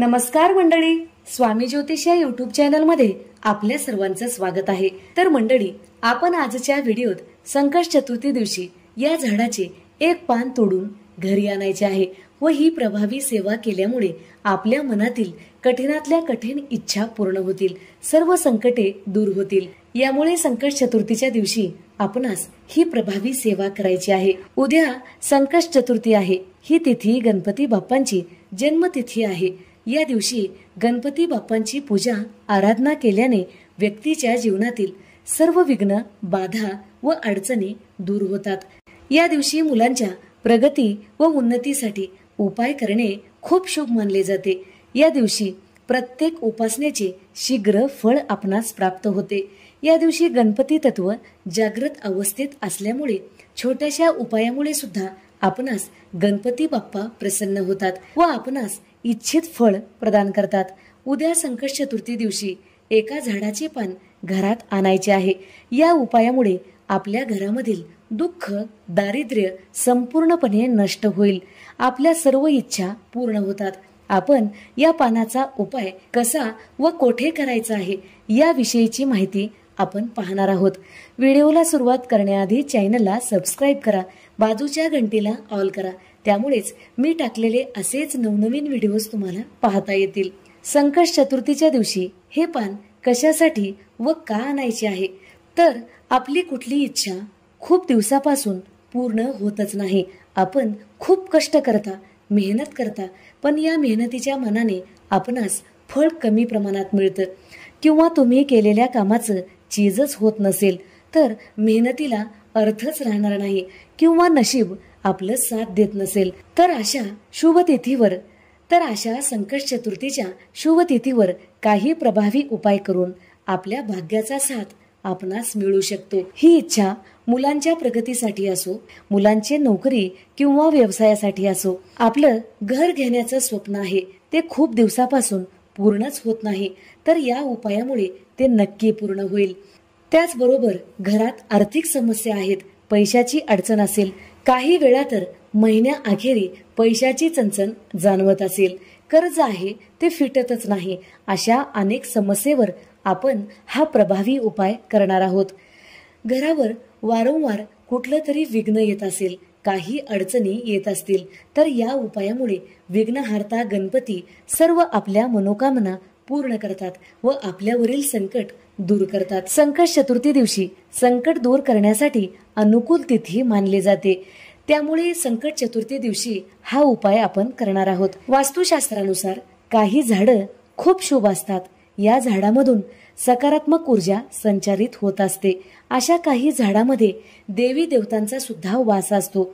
नमस्कार मंडळी स्वामी ज्योतिष या युट्यूब मध्ये आपल्या सर्वांचं स्वागत आहे तर मंडळी आपण आजच्या व्हिडिओत संकट चतुर्थी दिवशी या झाडाचे एक पान तोडून घरी आणायचे आहे व ही प्रभावी सेवा केल्यामुळे आपल्या मनातील कठीणातल्या कठीण इच्छा पूर्ण होतील सर्व संकटे दूर होतील यामुळे संकट चतुर्थीच्या दिवशी आपणास ही प्रभावी सेवा करायची आहे उद्या संकट चतुर्थी आहे ही तिथी गणपती बाप्पांची जन्मतिथी आहे या दिवशी गणपती बाप्पांची पूजा आराधना केल्याने व्यक्तीच्या जीवनातील सर्व विघ्न बाधा व अडचणी दूर होतात या दिवशी मुलांच्या प्रगती व उन्नतीसाठी उपाय करणे खूप शुभ मानले जाते या दिवशी प्रत्येक उपासनेचे शीघ्र फळ आपणास प्राप्त होते या दिवशी गणपती तत्व जागृत अवस्थेत असल्यामुळे छोट्याशा उपायामुळे सुद्धा आपणास गणपती बाप्पा प्रसन्न होतात व आपणास इच्छित फळ प्रदान करतात उद्या संकट चतुर्थी दिवशी एका झाडाचे पान घरात आणायचे आहे या उपायामुळे आपल्या घरामधील दुःख दारिद्र्य संपूर्णपणे नष्ट होईल आपल्या सर्व इच्छा पूर्ण होतात आपण या पानाचा उपाय कसा व कोठे करायचा आहे याविषयीची माहिती आपण पाहणार आहोत व्हिडिओला सुरुवात करण्याआधी चॅनलला सबस्क्राईब करा बाजूच्या घंटीला ऑल करा त्यामुळेच मी टाकलेले असेच नवनवीन व्हिडिओज तुम्हाला पाहता येतील संकट चतुर्थीच्या दिवशी हे पान कशासाठी व का आणायचे आहे तर आपली कुठली इच्छा खूप दिवसापासून पूर्ण होतच नाही आपण खूप कष्ट करता मेहनत करता पण या मेहनतीच्या मनाने आपणास फळ कमी प्रमाणात मिळतं किंवा तुम्ही केलेल्या कामाचं चीजच होत नसेल तर मेहनतीला अर्थच राहणार नाही किंवा नशीब आपलं साथ देत नसेल तर अशा शुभतिथीवर तर अशा संकट चतुर्थीच्या शुभतिथीवर काही प्रभावी उपाय करून आपल्या भाग्याचा साथ आपणास मिळू शकतो ही इच्छा मुलांच्या प्रगतीसाठी असो मुलांचे नोकरी किंवा व्यवसायासाठी असो आपलं घर घेण्याचं स्वप्न आहे ते खूप दिवसापासून पूर्णच होत नाही तर या उपायामुळे ते नक्की पूर्ण होईल त्याचबरोबर घरात आर्थिक समस्या आहेत पैशाची अडचण असेल काही वेळा तर महिन्याअखेरी पैशाची चणचण जाणवत असेल कर्ज आहे ते फिटतच नाही अशा अनेक समस्येवर आपण हा प्रभावी उपाय करणार आहोत घरावर वारंवार कुठलं तरी विघ्न येत असेल काही अडचणी येत असतील तर या उपायामुळे विघ्नहारता गणपती सर्व आपल्या मनोकामना पूर्ण करतात व आपल्यावरील संकट दूर करतात संकट चतुर्थी दिवशी संकट दूर करण्यासाठी अनुकूल तिथी मानली जाते त्यामुळे संकट चतुर्थी दिवशी हा उपाय आपण करणार आहोत वास्तुशास्त्रानुसार काही झाडं खूप शुभ असतात या झाडामधून सकारात्मक ऊर्जा संचारित होत असते अशा काही झाडामध्ये देवी देवतांचा सुद्धा वास असतो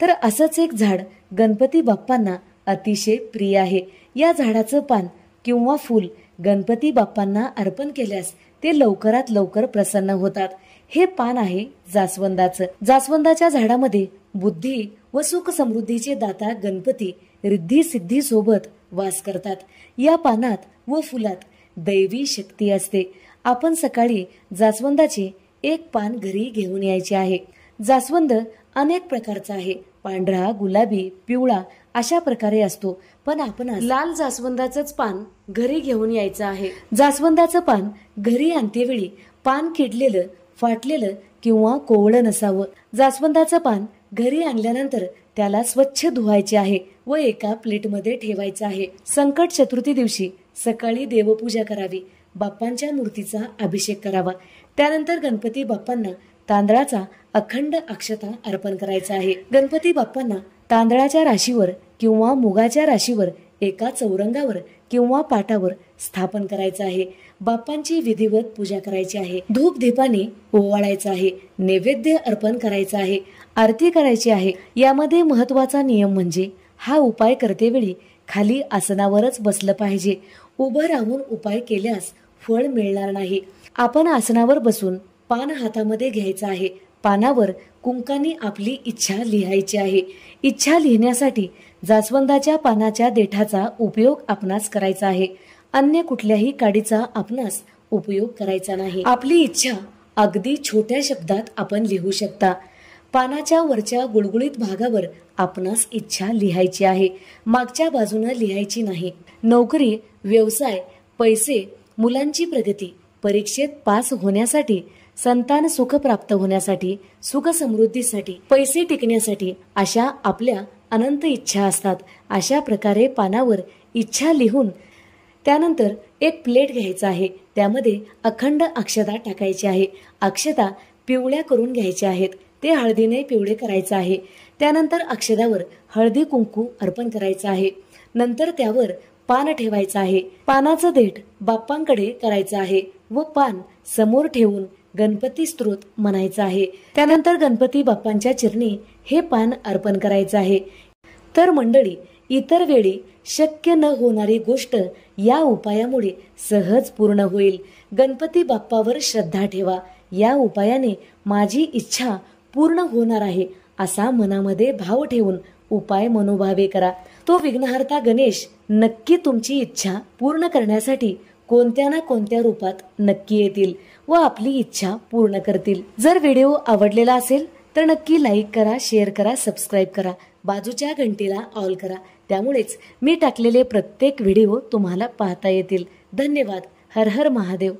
तर असंच एक झाड गणपती बाप्पांना अतिशय प्रिय आहे या झाडाचं पान किंवा फूल गणपती बाप्पांना अर्पण केल्यास ते लवकरात लवकर प्रसन्न होतात हे पान आहे जास्वंदाचं जास्वंदाच्या झाडामध्ये बुद्धी व सुख समृद्धीचे दाता गणपती रिद्धी सिद्धी सोबत वास करतात या पानात व फुलात दैवी शक्ती असते आपण सकाळी जास्वंदाचे एक पान घरी घेऊन यायचे आहे जास्वंद अनेक प्रकारचा आहे पांढरा गुलाबी पिवळा अशा प्रकारे असतो पण आपण लाल जास्वंदाचंच पान घरी घेऊन यायचं आहे जास्वंदाचं पान घरी आणतेवेळी पान किडलेलं फाटलेलं किंवा कोवळं नसावं जास्वंदाचं पान घरी आणल्यानंतर त्याला स्वच्छ धुवायचे आहे व एका प्लेटमध्ये ठेवायचं आहे संकट चतुर्थी दिवशी सकाळी देवपूजा करावी बाप्पांच्या मूर्तीचा अभिषेक करावा त्यानंतर गणपती बाप्पांना तांदळाचा अखंड अक्षता अर्पण करायचा आहे गणपती बाप्पांना तांदळाच्या राशीवर किंवा मुगाच्या राशीवर एका चौरंगावर किंवा पाटावर स्थापन करायचं आहे बाप्पांची विधिवत पूजा करायची आहे धूप धीपाने ओवाळायचं आहे नैवेद्य अर्पण करायचं आहे आरती करायची आहे यामध्ये महत्वाचा नियम म्हणजे हा उपाय करतेवेळी खाली आसनावरच बसलं पाहिजे उभं राहून उपाय केल्यास फळ मिळणार नाही आपण आसनावर बसून पान हातामध्ये घ्यायचं आहे पानावर कुंकानी आपली इच्छा लिहायची आहे इच्छा लिहिण्यासाठी जास्वंदाच्या पानाच्या देठाचा उपयोग आपणास करायचा आहे अन्य कुठल्याही काडीचा आपणास उपयोग करायचा नाही आपली इच्छा अगदी छोट्या शब्दात आपण लिहू शकता पानाच्या वरच्या गुळगुळीत भागावर आपणास इच्छा लिहायची आहे मागच्या बाजूनं लिहायची नाही नोकरी व्यवसाय पैसे मुलांची प्रगती परीक्षेत पास होण्यासाठी संतान सुख प्राप्त होण्यासाठी सुख समृद्धीसाठी पैसे टिकण्यासाठी अशा आपल्या अनंत इच्छा असतात अशा प्रकारे पानावर इच्छा लिहून त्यानंतर एक प्लेट घ्यायचा आहे त्यामध्ये अखंड अक्षता टाकायची आहे अक्षता पिवळ्या करून घ्यायच्या आहेत ते हळदीने पिवळे करायचं आहे त्यानंतर अक्षदावर हळदी कुंकू अर्पण करायचं आहे नंतर त्यावर पान ठेवायचं आहे पानाचं देठ बाप्पांकडे करायचं आहे व पान समोर ठेवून गणपती स्त्रोत म्हणायचं आहे त्यानंतर गणपती बाप्पांच्या चिरणी हे पान अर्पण करायचं आहे तर मंडळी इतर वेळी शक्य न होणारी गोष्ट या उपायामुळे सहज पूर्ण होईल गणपती बाप्पावर श्रद्धा ठेवा या उपायाने माझी इच्छा पूर्ण होणार आहे असा मनामध्ये भाव ठेवून उपाय मनोभावे करा तो विघ्नहर्ता गणेश नक्की तुमची इच्छा पूर्ण करण्यासाठी कोणत्या ना कोणत्या रूपात नक्की येतील व आपली इच्छा पूर्ण करतील जर व्हिडिओ आवडलेला असेल तर नक्की लाईक करा शेअर करा सबस्क्राईब करा बाजूच्या घंटीला ऑल करा त्यामुळेच मी टाकलेले प्रत्येक व्हिडिओ तुम्हाला पाहता येतील धन्यवाद हर हर महादेव